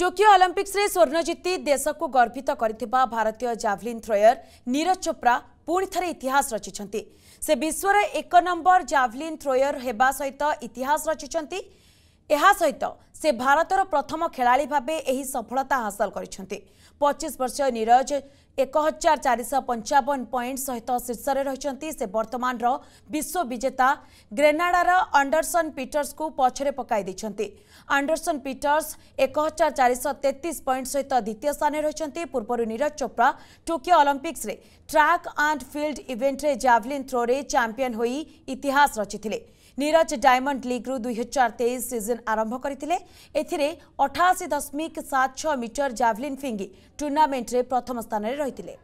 Tokyo ଅଲିମ୍ପିକ୍ସରେ ସ୍ୱର୍ଣ୍ଣ ଜିତି ଦେଶକୁ ଗର୍ବିତ କରିଥିବା ଭାରତୀୟ ଜାଭ୍ଲିନ୍ ଥ୍ରୋୟର ନୀରଜ ଚୋପ୍ରା ପୁଣି ଥରେ ଇତିହାସ ରଚିଛନ୍ତି ସେ ବିଶ୍ୱର ଏକ ନମ୍ବର ଜାଭ୍ଲିନ୍ ଥ୍ରୋୟର ହେବା ସହିତ ଇତିହାସ ରଚିଛନ୍ତି भारतर प्रथम खेलाडी भावे सफलता हासल गरि पच्चिस वर्षीय निरज एक हजार चारश पञ्चन पयन्ट सहित शीर्षले र वर्तमान विश्वविजेता ग्रेनाडार आण्डरसन पिटर्सको पछाडि पकडरसन पिटर्स एक हजार चारि तेतिस पहिट सहित द्वितीय स्थान रह पूर्व Neeraj Chopra Tokyo Olympic track and field इभेन्टले जाभलीन थ्रो चम्पियन इतिहास रचिज डायमण्ड लिग्रु दुई हजार আরম্ভ করে এতে অঠাশি দশমিক সাত ছ মিটর জাভলিন ফিঙ্গি টুর্ণামেন্টে প্রথম স্থানের রয়েছে